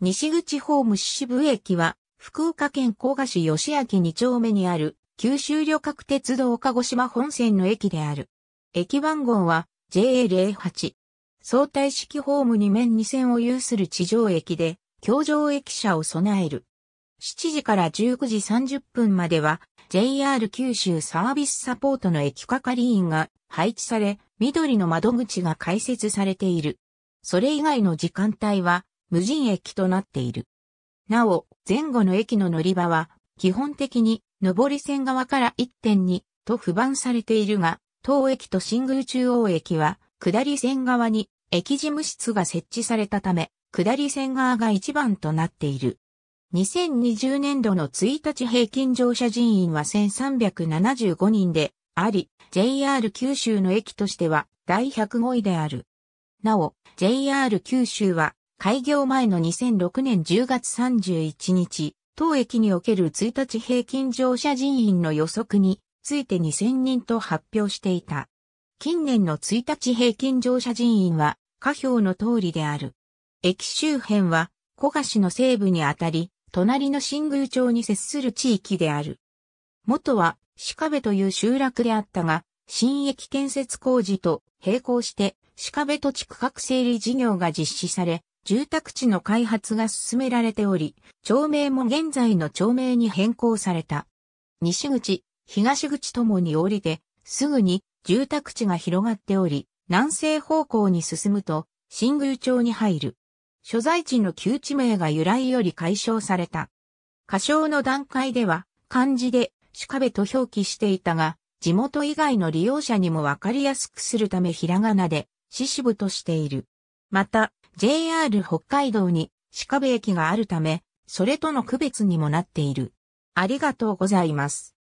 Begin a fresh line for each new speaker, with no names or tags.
西口ホーム支部駅は、福岡県甲賀市吉明2丁目にある、九州旅客鉄道鹿児島本線の駅である。駅番号は JA08。相対式ホーム2面2線を有する地上駅で、橋上駅舎を備える。7時から19時30分までは、JR 九州サービスサポートの駅係員が配置され、緑の窓口が開設されている。それ以外の時間帯は、無人駅となっている。なお、前後の駅の乗り場は、基本的に、上り線側から1.2と不番されているが、当駅と新宮中央駅は、下り線側に駅事務室が設置されたため、下り線側が1番となっている。2020年度の1日平均乗車人員は1375人であり、JR 九州の駅としては第105位である。なお、JR 九州は開業前の2006年10月31日、当駅における1日平均乗車人員の予測について2000人と発表していた。近年の1日平均乗車人員は下表の通りである。駅周辺は古賀市の西部にあたり、隣の新宮町に接する地域である。元は鹿部という集落であったが、新駅建設工事と並行して鹿部土地区画整理事業が実施され、住宅地の開発が進められており、町名も現在の町名に変更された。西口、東口ともに降りて、すぐに住宅地が広がっており、南西方向に進むと、新宮町に入る。所在地の旧地名が由来より解消された。歌唱の段階では、漢字で、鹿部と表記していたが、地元以外の利用者にもわかりやすくするためひらがなで、ししぶとしている。また、JR 北海道に鹿部駅があるため、それとの区別にもなっている。ありがとうございます。